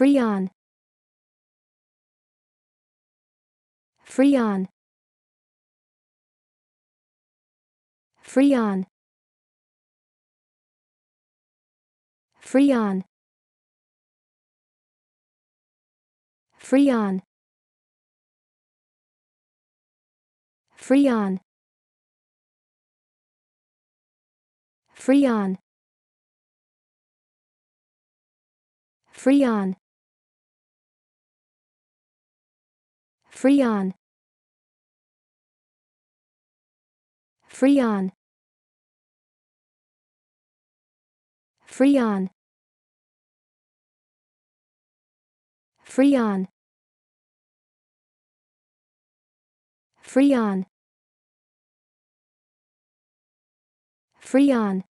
Freon Freon Freon Freon Freon Freon Freon Freon Free on. Free on. Free on.